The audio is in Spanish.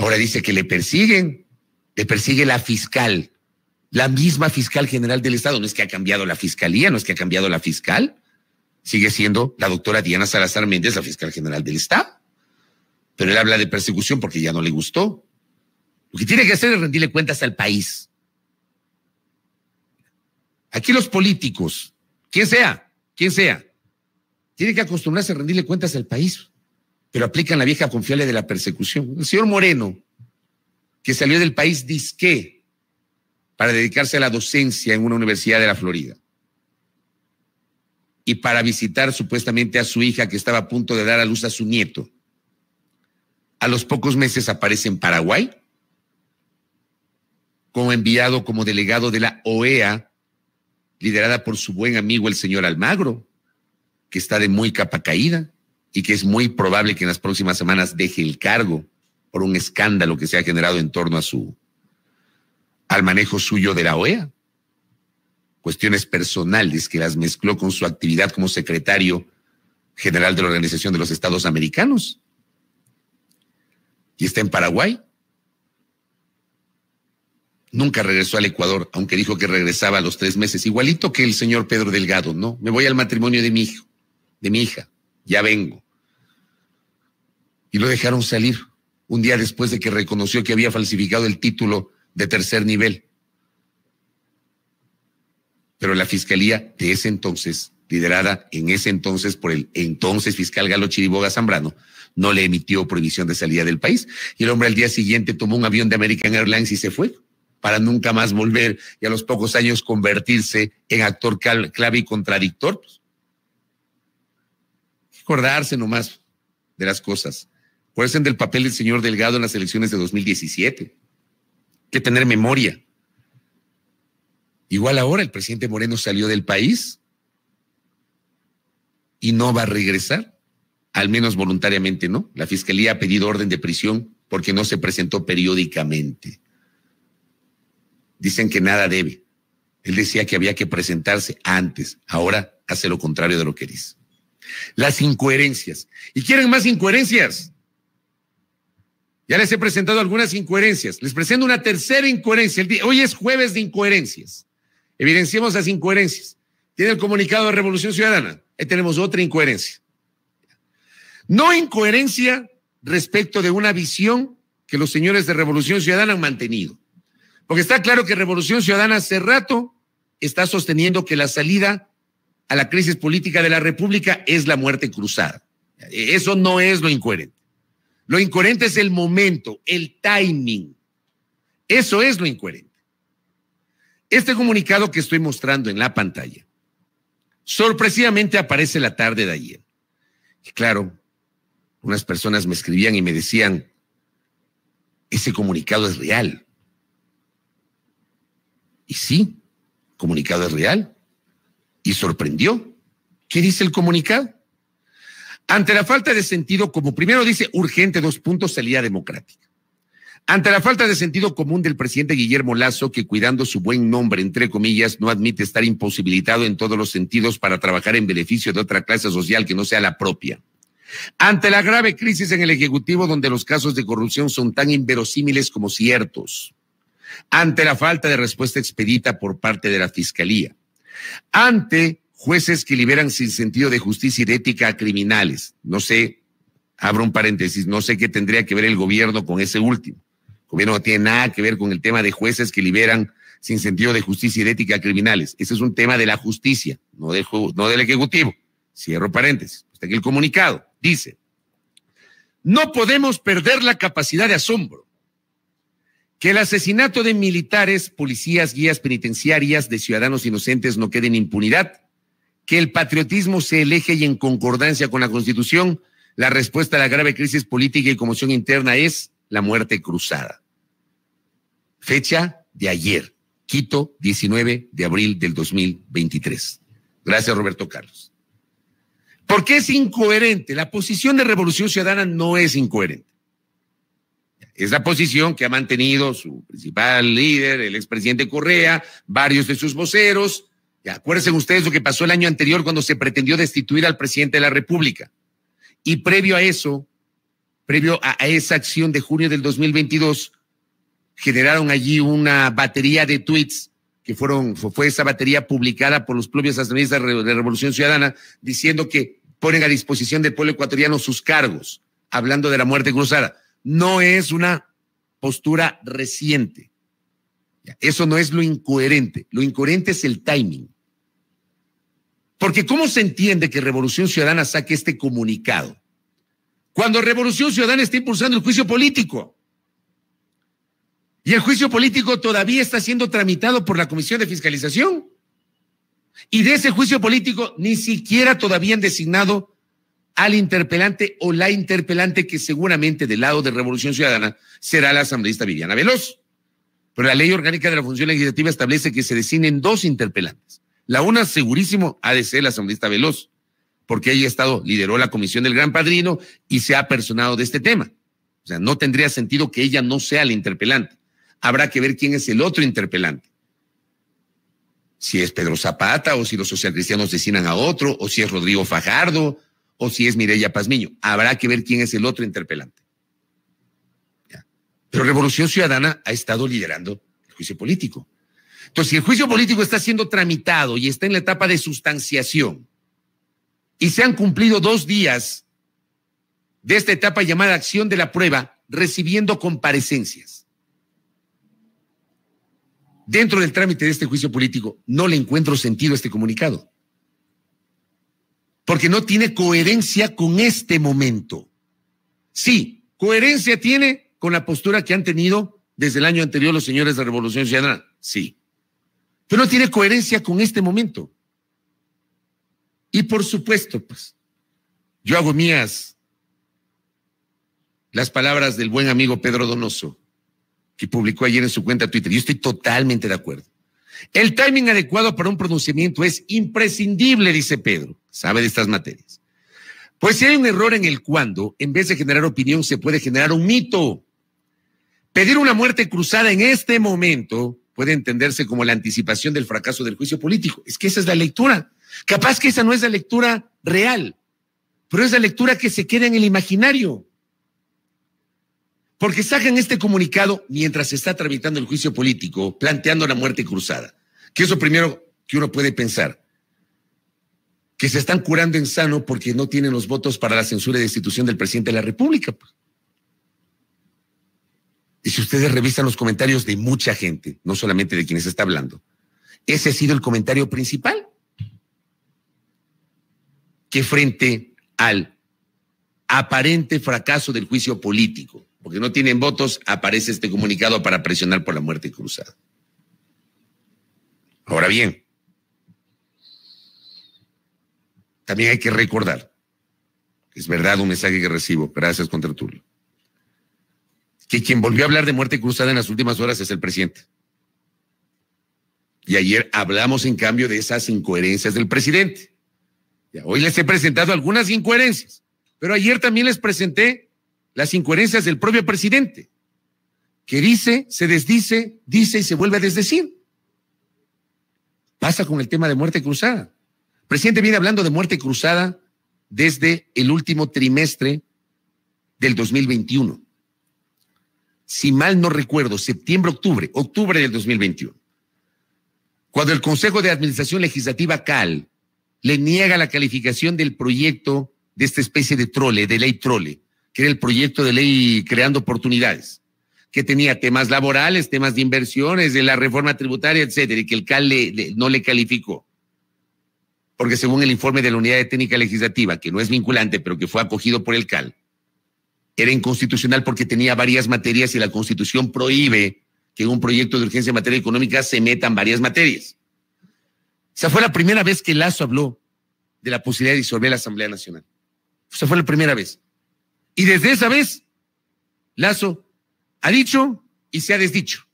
Ahora dice que le persiguen, le persigue la fiscal, la misma fiscal general del Estado. No es que ha cambiado la fiscalía, no es que ha cambiado la fiscal. Sigue siendo la doctora Diana Salazar Méndez, la fiscal general del Estado. Pero él habla de persecución porque ya no le gustó. Lo que tiene que hacer es rendirle cuentas al país. Aquí los políticos, quien sea, quien sea, tiene que acostumbrarse a rendirle cuentas al país pero aplican la vieja confiable de la persecución. El señor Moreno, que salió del país disque para dedicarse a la docencia en una universidad de la Florida y para visitar supuestamente a su hija que estaba a punto de dar a luz a su nieto. A los pocos meses aparece en Paraguay como enviado como delegado de la OEA, liderada por su buen amigo el señor Almagro, que está de muy capa caída y que es muy probable que en las próximas semanas deje el cargo por un escándalo que se ha generado en torno a su al manejo suyo de la OEA. Cuestiones personales que las mezcló con su actividad como secretario general de la Organización de los Estados Americanos. Y está en Paraguay. Nunca regresó al Ecuador, aunque dijo que regresaba a los tres meses, igualito que el señor Pedro Delgado, ¿no? Me voy al matrimonio de mi hijo, de mi hija ya vengo. Y lo dejaron salir un día después de que reconoció que había falsificado el título de tercer nivel. Pero la fiscalía de ese entonces, liderada en ese entonces por el entonces fiscal Galo Chiriboga Zambrano, no le emitió prohibición de salida del país. Y el hombre al día siguiente tomó un avión de American Airlines y se fue para nunca más volver y a los pocos años convertirse en actor clave y contradictor. Pues acordarse nomás de las cosas. Acuérdense del papel del señor Delgado en las elecciones de 2017. que tener memoria. Igual ahora el presidente Moreno salió del país y no va a regresar, al menos voluntariamente, ¿no? La fiscalía ha pedido orden de prisión porque no se presentó periódicamente. Dicen que nada debe. Él decía que había que presentarse antes, ahora hace lo contrario de lo que dice. Las incoherencias. ¿Y quieren más incoherencias? Ya les he presentado algunas incoherencias. Les presento una tercera incoherencia. Hoy es jueves de incoherencias. Evidenciemos las incoherencias. Tiene el comunicado de Revolución Ciudadana. Ahí tenemos otra incoherencia. No incoherencia respecto de una visión que los señores de Revolución Ciudadana han mantenido. Porque está claro que Revolución Ciudadana hace rato está sosteniendo que la salida a la crisis política de la República es la muerte cruzada. E, eso no es lo incoherente. Lo incoherente es el momento, el timing. Eso es lo incoherente. Este comunicado que estoy mostrando en la pantalla, sorpresivamente aparece la tarde de ayer. claro, unas personas me escribían y me decían, ese comunicado es real. Y sí, comunicado es real y sorprendió. ¿Qué dice el comunicado? Ante la falta de sentido, como primero dice urgente, dos puntos, salida democrática. Ante la falta de sentido común del presidente Guillermo Lazo, que cuidando su buen nombre, entre comillas, no admite estar imposibilitado en todos los sentidos para trabajar en beneficio de otra clase social que no sea la propia. Ante la grave crisis en el Ejecutivo, donde los casos de corrupción son tan inverosímiles como ciertos. Ante la falta de respuesta expedita por parte de la Fiscalía ante jueces que liberan sin sentido de justicia y de ética a criminales. No sé, abro un paréntesis, no sé qué tendría que ver el gobierno con ese último. El gobierno no tiene nada que ver con el tema de jueces que liberan sin sentido de justicia y de ética a criminales. Ese es un tema de la justicia, no, no del Ejecutivo. Cierro paréntesis. Está aquí el comunicado. Dice, no podemos perder la capacidad de asombro que el asesinato de militares, policías, guías penitenciarias, de ciudadanos inocentes no quede en impunidad. Que el patriotismo se eleje y en concordancia con la Constitución, la respuesta a la grave crisis política y conmoción interna es la muerte cruzada. Fecha de ayer, Quito, 19 de abril del 2023. Gracias, Roberto Carlos. ¿Por qué es incoherente? La posición de Revolución Ciudadana no es incoherente. Es la posición que ha mantenido su principal líder, el expresidente Correa, varios de sus voceros. Y acuérdense ustedes lo que pasó el año anterior cuando se pretendió destituir al presidente de la República. Y previo a eso, previo a, esa acción de junio del 2022, generaron allí una batería de tweets que fueron, fue esa batería publicada por los propios accionistas de Revolución Ciudadana diciendo que ponen a disposición del pueblo ecuatoriano sus cargos, hablando de la muerte cruzada no es una postura reciente. Eso no es lo incoherente. Lo incoherente es el timing. Porque ¿cómo se entiende que Revolución Ciudadana saque este comunicado? Cuando Revolución Ciudadana está impulsando el juicio político. Y el juicio político todavía está siendo tramitado por la Comisión de Fiscalización. Y de ese juicio político ni siquiera todavía han designado al interpelante o la interpelante que seguramente del lado de Revolución Ciudadana será la asambleísta Viviana Veloz. Pero la ley orgánica de la función legislativa establece que se designen dos interpelantes. La una, segurísimo, ha de ser la asambleísta Veloz, porque ella ha estado, lideró la comisión del Gran Padrino y se ha personado de este tema. O sea, no tendría sentido que ella no sea la interpelante. Habrá que ver quién es el otro interpelante si es Pedro Zapata o si los socialcristianos designan a otro o si es Rodrigo Fajardo o si es Mireya Pazmiño. Habrá que ver quién es el otro interpelante. Pero Revolución Ciudadana ha estado liderando el juicio político. Entonces, si el juicio político está siendo tramitado y está en la etapa de sustanciación y se han cumplido dos días de esta etapa llamada acción de la prueba, recibiendo comparecencias. Dentro del trámite de este juicio político, no le encuentro sentido a este comunicado porque no tiene coherencia con este momento. Sí, coherencia tiene con la postura que han tenido desde el año anterior los señores de Revolución Ciudadana, sí, pero no tiene coherencia con este momento. Y por supuesto, pues, yo hago mías las palabras del buen amigo Pedro Donoso, que publicó ayer en su cuenta Twitter. Yo estoy totalmente de acuerdo. El timing adecuado para un pronunciamiento es imprescindible, dice Pedro, sabe de estas materias. Pues si hay un error en el cuándo, en vez de generar opinión, se puede generar un mito. Pedir una muerte cruzada en este momento puede entenderse como la anticipación del fracaso del juicio político. Es que esa es la lectura. Capaz que esa no es la lectura real, pero es la lectura que se queda en el imaginario. Porque sacan este comunicado mientras se está tramitando el juicio político, planteando la muerte cruzada. Que eso primero que uno puede pensar. Que se están curando en sano porque no tienen los votos para la censura y destitución del presidente de la República. Pues. Y si ustedes revisan los comentarios de mucha gente, no solamente de quienes está hablando, ese ha sido el comentario principal. Que frente al aparente fracaso del juicio político, porque no tienen votos, aparece este comunicado para presionar por la muerte cruzada. Ahora bien, también hay que recordar, es verdad un mensaje que recibo, gracias contra Turlo. que quien volvió a hablar de muerte cruzada en las últimas horas es el presidente. Y ayer hablamos en cambio de esas incoherencias del presidente. hoy les he presentado algunas incoherencias, pero ayer también les presenté las incoherencias del propio presidente, que dice, se desdice, dice y se vuelve a desdecir. Pasa con el tema de muerte cruzada. El presidente viene hablando de muerte cruzada desde el último trimestre del 2021. Si mal no recuerdo, septiembre, octubre, octubre del 2021. Cuando el Consejo de Administración Legislativa CAL le niega la calificación del proyecto de esta especie de trole, de ley trole, que era el proyecto de ley creando oportunidades, que tenía temas laborales, temas de inversiones, de la reforma tributaria, etcétera, y que el CAL no le calificó. Porque según el informe de la Unidad de Técnica Legislativa, que no es vinculante, pero que fue acogido por el CAL, era inconstitucional porque tenía varias materias y la Constitución prohíbe que en un proyecto de urgencia en materia económica se metan varias materias. O Esa fue la primera vez que Lazo habló de la posibilidad de disolver la Asamblea Nacional. O Esa fue la primera vez. Y desde esa vez, Lazo ha dicho y se ha desdicho.